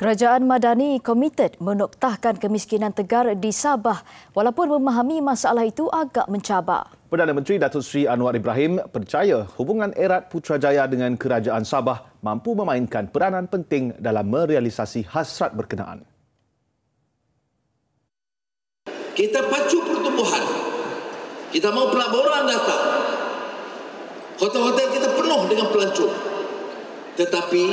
Kerajaan Madani komited menoktahkan kemiskinan tegar di Sabah walaupun memahami masalah itu agak mencabar. Perdana Menteri Datuk Seri Anwar Ibrahim percaya hubungan erat Putrajaya dengan Kerajaan Sabah mampu memainkan peranan penting dalam merealisasi hasrat berkenaan. Kita pacu pertumbuhan. Kita mahu pelaburan datang. Hotel-hotel kita penuh dengan pelancong. Tetapi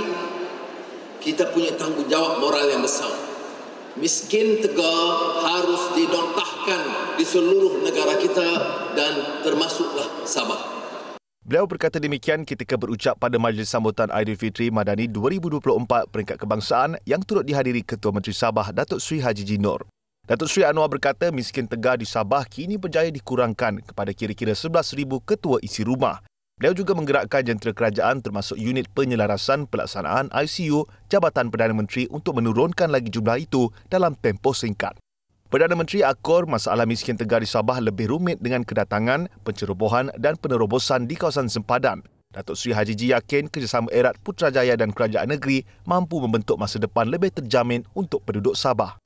kita punya tanggungjawab moral yang besar. Miskin tegar harus didontahkan di seluruh negara kita dan termasuklah Sabah. Beliau berkata demikian ketika berucap pada majlis sambutan Aidilfitri Madani 2024 peringkat kebangsaan yang turut dihadiri Ketua Menteri Sabah Datuk Sri Haji Jinor. Datuk Sri Anwar berkata miskin tegar di Sabah kini berjaya dikurangkan kepada kira-kira 11,000 ketua isi rumah. Beliau juga menggerakkan jentera kerajaan termasuk unit penyelarasan pelaksanaan ICU Jabatan Perdana Menteri untuk menurunkan lagi jumlah itu dalam tempoh singkat. Perdana Menteri akor masalah miskin tegar di Sabah lebih rumit dengan kedatangan, pencerobohan dan penerobosan di kawasan sempadan. Datuk Sri Haji Ji yakin kerjasama erat Putrajaya dan kerajaan negeri mampu membentuk masa depan lebih terjamin untuk penduduk Sabah.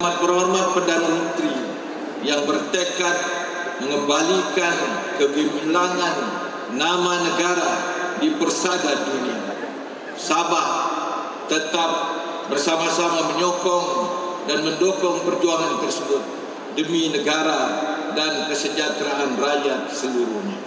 Amat berhormat Perdana Menteri yang bertekad mengembalikan kegemilangan nama negara di persada dunia. Sabah tetap bersama-sama menyokong dan mendukung perjuangan tersebut demi negara dan kesejahteraan rakyat seluruhnya.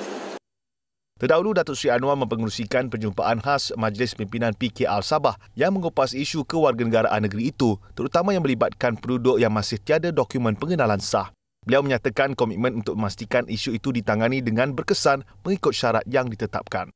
Terdahulu, Datuk Sri Anwar mempengerusikan penjumpaan khas Majlis Pimpinan PKR Sabah yang mengupas isu kewarganegaraan negeri itu, terutama yang melibatkan penduduk yang masih tiada dokumen pengenalan sah. Beliau menyatakan komitmen untuk memastikan isu itu ditangani dengan berkesan mengikut syarat yang ditetapkan.